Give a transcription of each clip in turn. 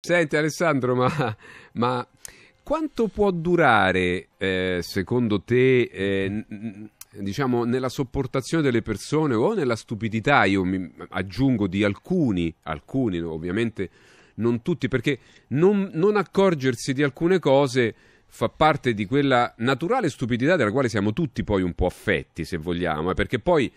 Senti Alessandro, ma, ma quanto può durare eh, secondo te eh, diciamo, nella sopportazione delle persone o nella stupidità, io mi aggiungo di alcuni, alcuni ovviamente non tutti, perché non, non accorgersi di alcune cose fa parte di quella naturale stupidità della quale siamo tutti poi un po' affetti, se vogliamo, eh, perché poi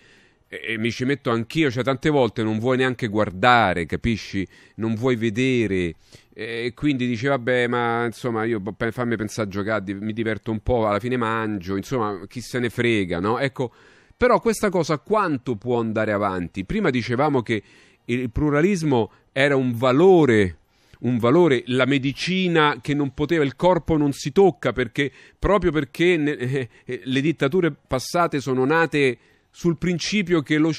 e, mi ci metto anch'io, cioè tante volte non vuoi neanche guardare, capisci? Non vuoi vedere e quindi dice vabbè ma insomma io boh, fammi pensare a giocare, mi diverto un po', alla fine mangio, insomma chi se ne frega, no? Ecco, però questa cosa quanto può andare avanti? Prima dicevamo che il pluralismo era un valore un valore, la medicina che non poteva, il corpo non si tocca perché proprio perché ne, eh, le dittature passate sono nate sul principio che lo,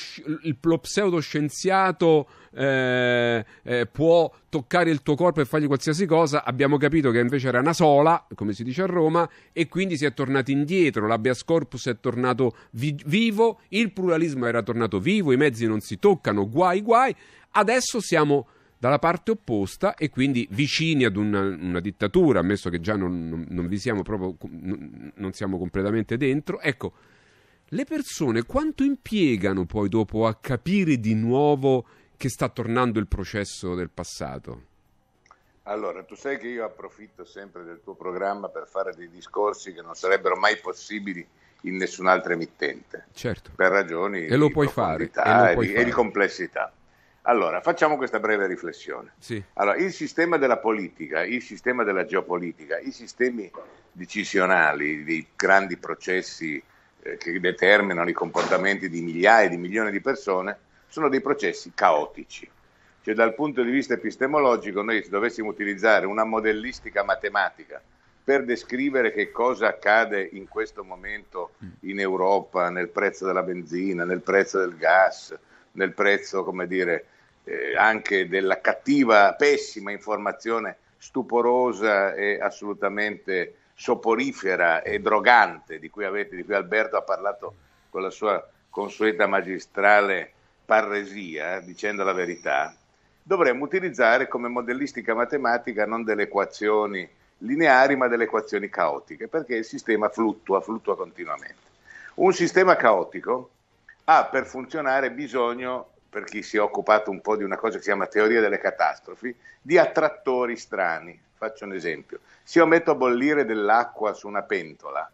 lo pseudoscienziato eh, eh, può toccare il tuo corpo e fargli qualsiasi cosa, abbiamo capito che invece era una sola, come si dice a Roma, e quindi si è tornati indietro, l'habeas corpus è tornato vi- vivo, il pluralismo era tornato vivo, i mezzi non si toccano, guai guai, adesso siamo dalla parte opposta e quindi vicini ad una, una dittatura, ammesso che già non, non, non vi siamo proprio, non, non siamo completamente dentro, ecco le persone quanto impiegano poi dopo a capire di nuovo che sta tornando il processo del passato? Allora, tu sai che io approfitto sempre del tuo programma per fare dei discorsi che non sarebbero mai possibili in nessun'altra emittente. Certo. Per ragioni e lo puoi fare, e, lo puoi di, fare. e di complessità. Allora, facciamo questa breve riflessione. Sì. Allora, il sistema della politica, il sistema della geopolitica, i sistemi decisionali dei grandi processi eh, che determinano i comportamenti di migliaia e di milioni di persone, sono dei processi caotici. Cioè dal punto di vista epistemologico noi se dovessimo utilizzare una modellistica matematica per descrivere che cosa accade in questo momento mm. in Europa, nel prezzo della benzina, nel prezzo del gas, nel prezzo, come dire, eh, anche della cattiva, pessima informazione stuporosa e assolutamente soporifera e drogante di cui, avete, di cui Alberto ha parlato con la sua consueta magistrale parresia, eh, dicendo la verità, dovremmo utilizzare come modellistica matematica non delle equazioni lineari ma delle equazioni caotiche, perché il sistema fluttua, fluttua continuamente. Un sistema caotico ha per funzionare bisogno, per chi si è occupato un po' di una cosa che si chiama teoria delle catastrofi, di attrattori strani, Faccio un esempio. Se io metto a bollire dell'acqua su una pentola,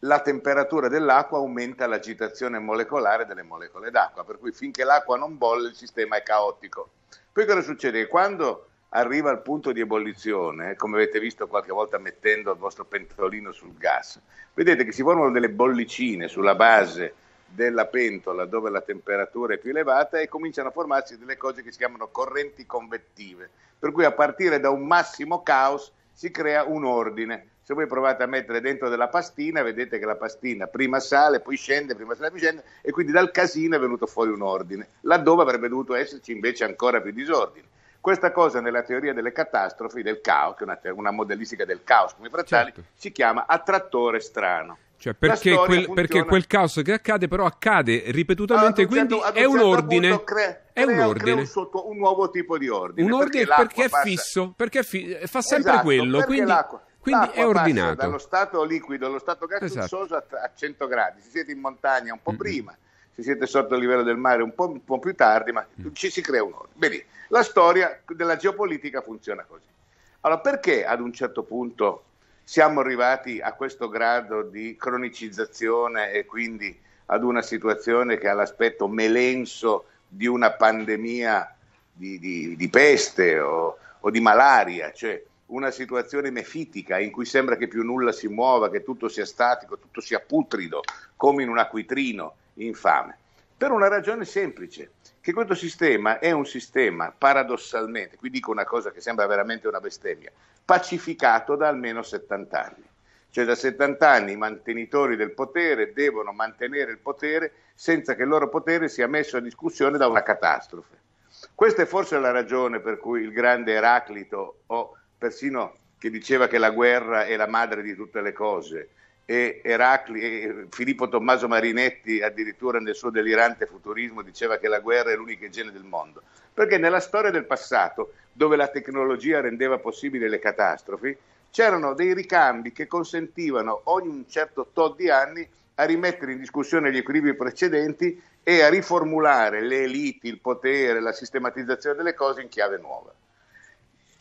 la temperatura dell'acqua aumenta l'agitazione molecolare delle molecole d'acqua, per cui finché l'acqua non bolle il sistema è caotico. Poi cosa succede? quando arriva al punto di ebollizione, come avete visto qualche volta mettendo il vostro pentolino sul gas, vedete che si formano delle bollicine sulla base della pentola dove la temperatura è più elevata e cominciano a formarsi delle cose che si chiamano correnti convettive, per cui a partire da un massimo caos si crea un ordine. Se voi provate a mettere dentro della pastina, vedete che la pastina prima sale, poi scende, prima sale, poi scende, e quindi dal casino è venuto fuori un ordine, laddove avrebbe dovuto esserci invece ancora più disordine. Questa cosa nella teoria delle catastrofi, del caos, che è una, una modellistica del caos come i frattali, certo. si chiama attrattore strano. Cioè perché quel, perché, quel, caso che accade, però accade ripetutamente, quindi è un ordine. è un ordine. Un, sotto, un, nuovo tipo di ordine. Un ordine perché, perché è fisso, perché fi- eh, fa sempre esatto, quello. Quindi, l'acqua, quindi l'acqua è ordinato. Dallo stato liquido allo stato gassoso esatto. a 100 gradi. Se siete in montagna un po' mm-hmm. prima, se siete sotto il livello del mare un po', un po più tardi, ma mm-hmm. ci si crea un ordine. Vedi, la storia della geopolitica funziona così. Allora, perché ad un certo punto siamo arrivati a questo grado di cronicizzazione e quindi ad una situazione che ha l'aspetto melenso di una pandemia di, di, di peste o, o, di malaria, cioè una situazione mefitica in cui sembra che più nulla si muova, che tutto sia statico, tutto sia putrido, come in un acquitrino infame. Per una ragione semplice, che questo sistema è un sistema paradossalmente, qui dico una cosa che sembra veramente una bestemmia, pacificato da almeno 70 anni. Cioè da 70 anni i mantenitori del potere devono mantenere il potere senza che il loro potere sia messo a discussione da una catastrofe. Questa è forse la ragione per cui il grande Eraclito o persino che diceva che la guerra è la madre di tutte le cose, e, Eracli, e Filippo Tommaso Marinetti addirittura nel suo delirante futurismo diceva che la guerra è l'unica igiene del mondo, perché nella storia del passato, dove la tecnologia rendeva possibili le catastrofi, c'erano dei ricambi che consentivano ogni un certo tot di anni a rimettere in discussione gli equilibri precedenti e a riformulare le eliti, il potere, la sistematizzazione delle cose in chiave nuova.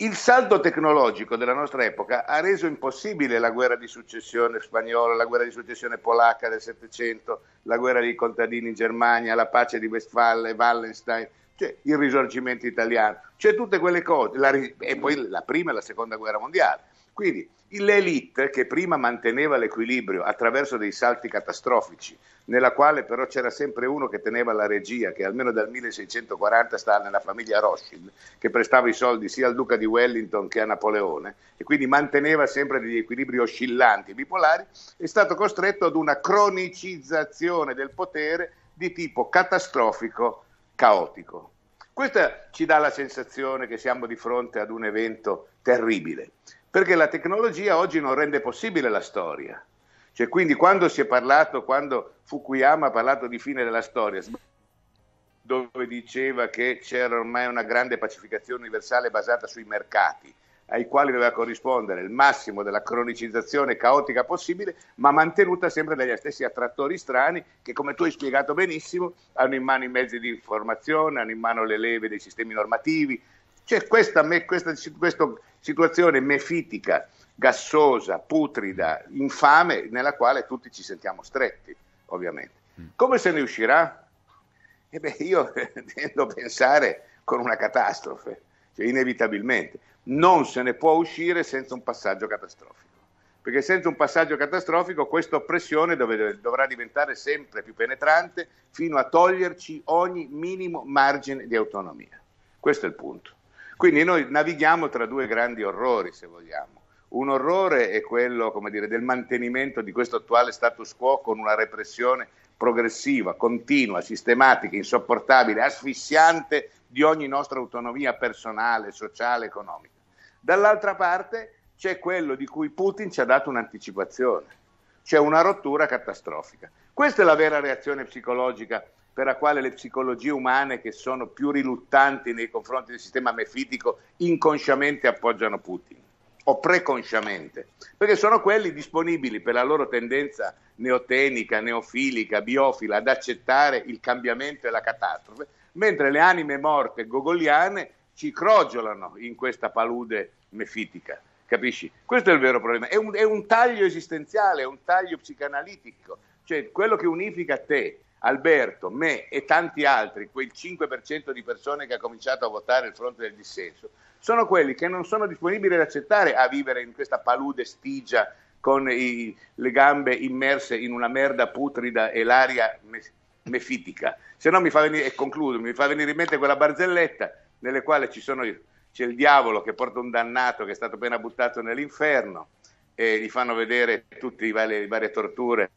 Il saldo tecnologico della nostra epoca ha reso impossibile la guerra di successione spagnola, la guerra di successione polacca del Settecento, la guerra dei contadini in Germania, la pace di Westfalle, Wallenstein, cioè il risorgimento italiano, cioè tutte quelle cose, la, e poi la prima e la seconda guerra mondiale. Quindi l'elite che prima manteneva l'equilibrio attraverso dei salti catastrofici, nella quale però c'era sempre uno che teneva la regia, che almeno dal 1640 sta nella famiglia Rothschild, che prestava i soldi sia al duca di Wellington che a Napoleone, e quindi manteneva sempre degli equilibri oscillanti e bipolari, è stato costretto ad una cronicizzazione del potere di tipo catastrofico, caotico. Questa ci dà la sensazione che siamo di fronte ad un evento terribile perché la tecnologia oggi non rende possibile la storia. Cioè, quindi quando si è parlato, quando Fukuyama ha parlato di fine della storia, dove diceva che c'era ormai una grande pacificazione universale basata sui mercati, ai quali doveva corrispondere il massimo della cronicizzazione caotica possibile, ma mantenuta sempre dagli stessi attrattori strani che, come tu hai spiegato benissimo, hanno in mano i mezzi di informazione, hanno in mano le leve dei sistemi normativi. Cioè questa, questa, questo situazione mefitica, gassosa, putrida, infame, nella quale tutti ci sentiamo stretti, ovviamente. Mm. Come se ne uscirà? Eh beh, io tendo a pensare con una catastrofe, cioè inevitabilmente. Non se ne può uscire senza un passaggio catastrofico, perché senza un passaggio catastrofico questa oppressione dov- dovrà diventare sempre più penetrante fino a toglierci ogni minimo margine di autonomia. Questo è il punto. Quindi noi navighiamo tra due grandi orrori, se vogliamo. Un orrore è quello dire, del mantenimento di questo attuale status quo con una repressione progressiva, continua, sistematica, insopportabile, asfissiante di ogni nostra autonomia personale, sociale, economica. Dall'altra parte c'è quello di cui Putin ci ha dato un'anticipazione, cioè una rottura catastrofica. Questa è la vera reazione psicologica per la quale le psicologie umane che sono più riluttanti nei confronti del sistema mefitico inconsciamente appoggiano Putin o preconsciamente, perché sono quelli disponibili per la loro tendenza neotenica, neofilica, biofila ad accettare il cambiamento e la catastrofe, mentre le anime morte gogoliane ci crogiolano in questa palude mefitica. Capisci? Questo è il vero problema. È un, è un taglio esistenziale, è un taglio psicanalitico. Cioè, quello che unifica te Alberto, me e tanti altri, quel 5% di persone che ha cominciato a votare il fronte del dissenso, sono quelli che non sono disponibili ad accettare a vivere in questa palude stigia con i, le gambe immerse in una merda putrida e l'aria mefitica. Se no mi fa venire, e concludo, mi fa venire in mente quella barzelletta nelle quali c'è il diavolo che porta un dannato che è stato appena buttato nell'inferno e gli fanno vedere tutte le varie torture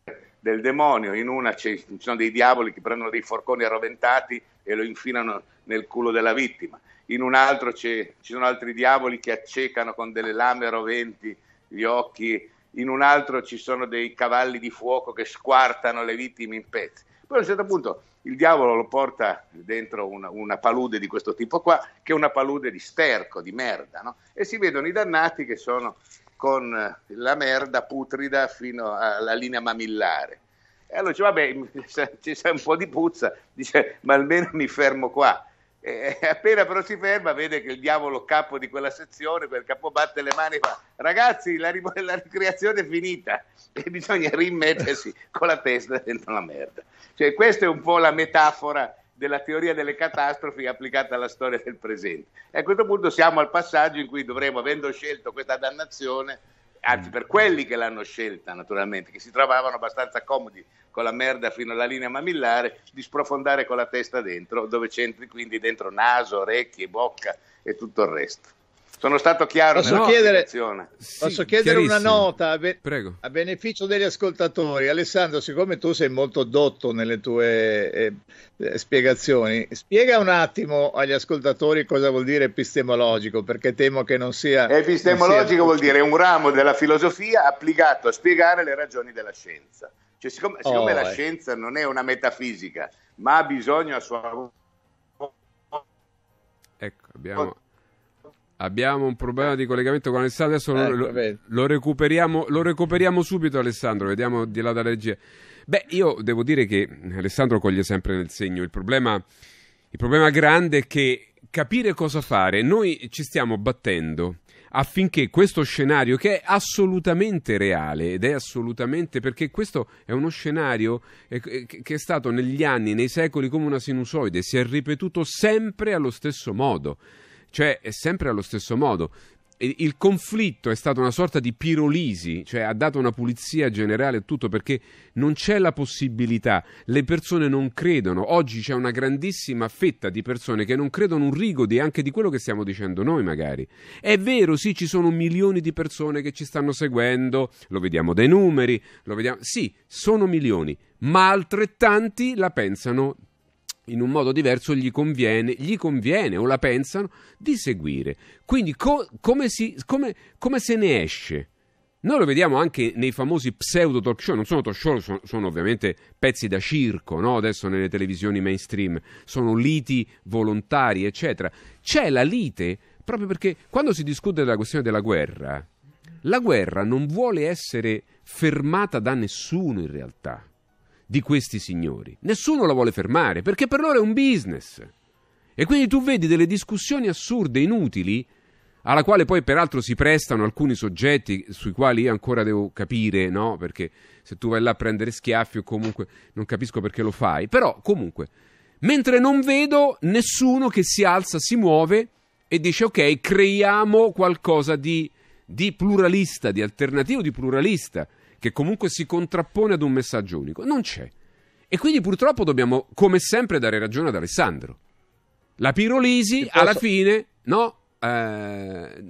del demonio, in una ci sono dei diavoli che prendono dei forconi arroventati e lo infilano nel culo della vittima, in un altro ci sono altri diavoli che accecano con delle lame roventi gli occhi, in un altro ci sono dei cavalli di fuoco che squartano le vittime in pezzi. Poi a un certo punto il diavolo lo porta dentro una, una, palude di questo tipo qua, che è una palude di sterco, di merda, no? e si vedono i dannati che sono con la merda putrida fino alla linea mamillare. E allora dice, vabbè, ci c'è un po' di puzza, dice, ma almeno mi fermo qua. E appena però si ferma, vede che il diavolo capo di quella sezione per capo batte le mani e fa: Ragazzi, la, la, ricreazione è finita e bisogna rimettersi con la testa dentro la merda. Cioè, questa è un po' la metafora della teoria delle catastrofi applicata alla storia del presente. E a questo punto siamo al passaggio in cui dovremo, avendo scelto questa dannazione, anzi mm. per quelli che l'hanno scelta naturalmente, che si trovavano abbastanza comodi con la merda fino alla linea mammillare, di sprofondare con la testa dentro, dove c'entri quindi dentro naso, orecchie, bocca e tutto il resto. Sono stato chiaro posso nella chiedere, sì, posso chiedere una nota a, be- a, beneficio degli ascoltatori. Alessandro, siccome tu sei molto dotto nelle tue eh, eh, spiegazioni, spiega un attimo agli ascoltatori cosa vuol dire epistemologico, perché temo che non sia... Epistemologico non sia... vuol dire un ramo della filosofia applicato a spiegare le ragioni della scienza. Cioè, siccome, siccome oh, la eh. scienza non è una metafisica, ma ha bisogno a sua volta Ecco, abbiamo Abbiamo un problema di collegamento con Alessandro, adesso eh, lo, ecco, lo, recuperiamo, lo, recuperiamo, subito Alessandro, vediamo di là dalla regia. Beh, io devo dire che Alessandro coglie sempre nel segno, il problema, il problema grande è che capire cosa fare, noi ci stiamo battendo affinché questo scenario, che è assolutamente reale ed è assolutamente perché questo è uno scenario eh, che è stato negli anni, nei secoli come una sinusoide, si è ripetuto sempre allo stesso modo cioè è sempre allo stesso modo. Il conflitto è stato una sorta di pirolisi, cioè ha dato una pulizia generale a tutto perché non c'è la possibilità, le persone non credono, oggi c'è una grandissima fetta di persone che non credono un rigo di anche di quello che stiamo dicendo noi magari. È vero, sì, ci sono milioni di persone che ci stanno seguendo, lo vediamo dai numeri, lo vediamo, sì, sono milioni, ma altrettanti la pensano in un modo diverso gli conviene, gli conviene o la pensano di seguire. Quindi co- come, si, come, come, se ne esce? Noi lo vediamo anche nei famosi pseudo talk show, non sono talk show, sono, sono ovviamente pezzi da circo, no? adesso nelle televisioni mainstream, sono liti volontari, eccetera. C'è la lite proprio perché quando si discute della questione della guerra, la guerra non vuole essere fermata da nessuno in realtà di questi signori. Nessuno la vuole fermare perché per loro è un business. E quindi tu vedi delle discussioni assurde, inutili, alla quale poi peraltro si prestano alcuni soggetti sui quali io ancora devo capire, no? Perché se tu vai là a prendere schiaffi o comunque non capisco perché lo fai, però comunque mentre non vedo nessuno che si alza, si muove e dice ok, creiamo qualcosa di, di pluralista, di alternativo, di pluralista che comunque si contrappone ad un messaggio unico. Non c'è. E quindi purtroppo dobbiamo, come sempre, dare ragione ad Alessandro. La Pirolisi, alla fine, no? Eh,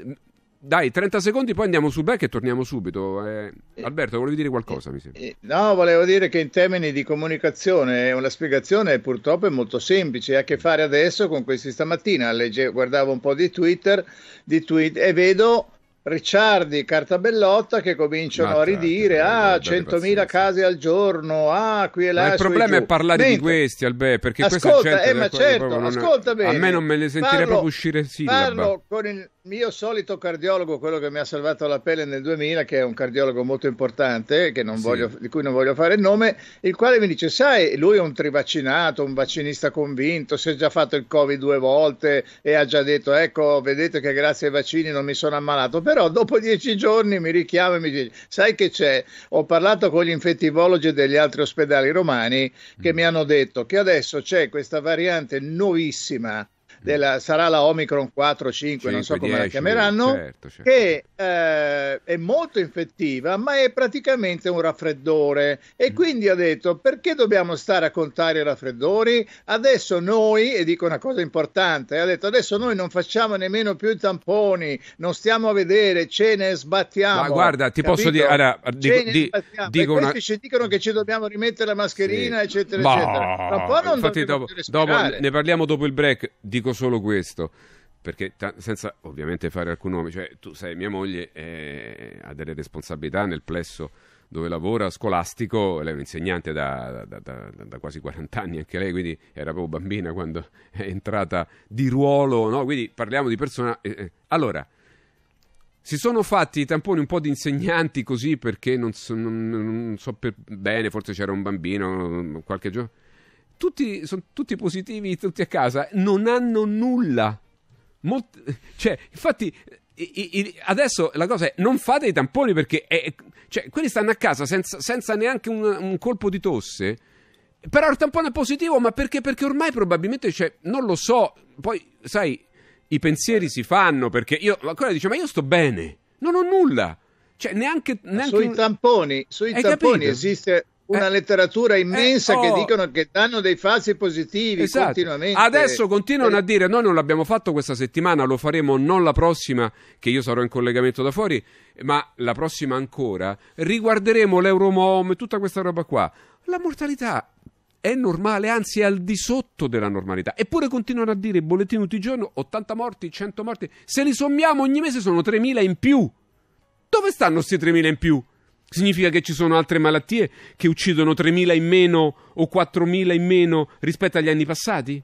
dai, 30 secondi, poi andiamo su back e torniamo subito. Eh, eh, Alberto, volevi dire qualcosa? Eh, eh, no, volevo dire che in termini di comunicazione una spiegazione purtroppo è molto semplice. Ha a che fare adesso con questi stamattina. Legge, guardavo un po' di Twitter, di tweet, e vedo Ricciardi, Cartabellotta che cominciano Mazzate, a ridire, ah, 100.000 casi al giorno, ah, qui e là. Ma il problema è parlare Mentre... di questi, Albe, perché ascolta, questa gente... Eh, ma certo, ascolta bene. A me non me ne sentirei proprio uscire sì. Parlo con il mio solito cardiologo, quello che mi ha salvato la pelle nel 2000, che è un cardiologo molto importante, sì. voglio, di cui non voglio fare il nome, il quale mi dice, sai, lui è un trivaccinato, un vaccinista convinto, si è già fatto il Covid due volte e ha già detto, ecco, vedete che grazie ai vaccini non mi sono ammalato, però dopo dieci giorni mi richiama e mi dice, sai che c'è? Ho parlato con gli infettivologi degli altri ospedali romani che mm. mi hanno detto che adesso c'è questa variante nuovissima della, sarà la Omicron 4, 5, 5 non so come la chiameranno, certo, certo. che eh, è molto infettiva, ma è praticamente un raffreddore. E mm. quindi ha detto, perché dobbiamo stare a contare i raffreddori? Adesso noi, e dico una cosa importante, ha detto adesso noi non facciamo nemmeno più i tamponi, non stiamo a vedere, ce ne sbattiamo. Ma guarda, ti capito? posso dire, allora, dico, di, dico una... ci dicono che ci dobbiamo rimettere la mascherina, sì. eccetera, bah, eccetera. Ma un po' non infatti dopo, dopo, ne parliamo dopo il break, dico solo questo perché t- senza ovviamente fare alcun nome, cioè tu sai, mia moglie è, eh, ha delle responsabilità nel plesso dove lavora, scolastico, lei è un'insegnante da, da, da, da, quasi 40 anni anche lei, quindi era proprio bambina quando è entrata di ruolo, no? quindi parliamo di persona... Eh, eh, allora, si sono fatti i tamponi un po' di insegnanti così perché non so, non, non so per bene, forse c'era un bambino qualche giorno tutti, sono tutti positivi, tutti a casa, non hanno nulla. Molt... Cioè, infatti, i, i, adesso la cosa è non fate i tamponi perché è, cioè, quelli stanno a casa senza, senza neanche un, un, colpo di tosse. Però il tampone è positivo, ma perché? Perché ormai probabilmente, cioè, non lo so, poi sai, i pensieri si fanno perché io, ancora dice, ma io sto bene, non ho nulla. Cioè, neanche, neanche sui tamponi, sui tamponi esiste, una eh, letteratura eh, immensa eh, oh, che dicono che danno dei falsi positivi esatto. continuamente. Adesso continuano eh. a dire noi non l'abbiamo fatto questa settimana, lo faremo non la prossima, che io sarò in collegamento da fuori, ma la prossima ancora. Riguarderemo l'Euromom e tutta questa roba qua. La mortalità è normale, anzi è al di sotto della normalità. Eppure continuano a dire i bollettini tutti i giorni 80 morti, 100 morti. Se li sommiamo ogni mese sono 3.000 in più. Dove stanno questi 3.000 in più? Significa che ci sono altre malattie che uccidono 3.000 in meno o 4.000 in meno rispetto agli anni passati?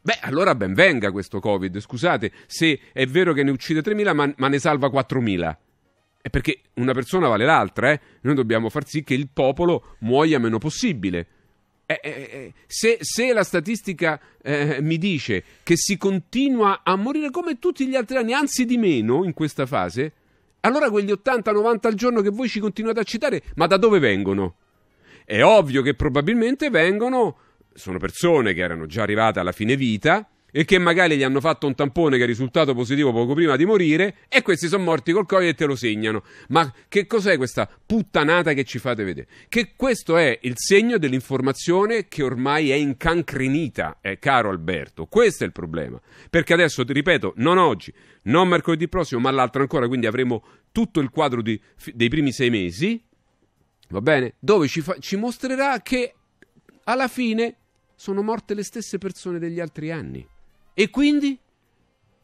Beh, allora ben venga questo Covid, scusate, se è vero che ne uccide 3.000 ma, ma ne salva 4.000. È perché una persona vale l'altra, eh? Noi dobbiamo far sì che il popolo muoia meno possibile. Eh, eh, eh se, se, la statistica eh, mi dice che si continua a morire come tutti gli altri anni, anzi di meno in questa fase, allora quegli 80-90 al giorno che voi ci continuate a citare, ma da dove vengono? È ovvio che probabilmente vengono, sono persone che erano già arrivate alla fine vita, e che magari gli hanno fatto un tampone che è risultato positivo poco prima di morire e questi sono morti col Covid e te lo segnano. Ma che cos'è questa puttanata che ci fate vedere? Che questo è il segno dell'informazione che ormai è incancrenita, eh, caro Alberto. Questo è il problema. Perché adesso, ti ripeto, non oggi, non mercoledì prossimo, ma l'altro ancora, quindi avremo tutto il quadro di, dei primi sei mesi, va bene? Dove ci, fa, ci mostrerà che alla fine sono morte le stesse persone degli altri anni. E quindi?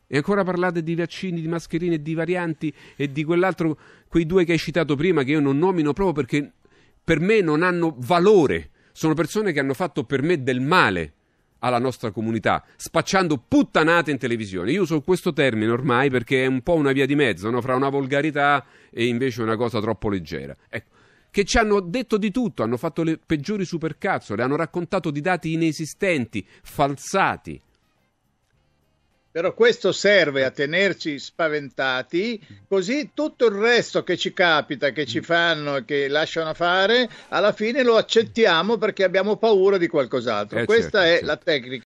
E ancora parlate di vaccini, di mascherine, di varianti e di quell'altro, quei due che hai citato prima che io non nomino proprio perché per me non hanno valore. Sono persone che hanno fatto per me del male alla nostra comunità, spacciando puttanate in televisione. Io uso questo termine ormai perché è un po' una via di mezzo, no? fra una volgarità e invece una cosa troppo leggera. Ecco, che ci hanno detto di tutto, hanno fatto le peggiori supercazzole, hanno raccontato di dati inesistenti, falsati. Però questo serve a tenerci spaventati, così tutto il resto che ci capita, che ci mm. fanno e che lasciano fare, alla fine lo accettiamo perché abbiamo paura di qualcos'altro. Eh, Questa certo, è certo. la tecnica.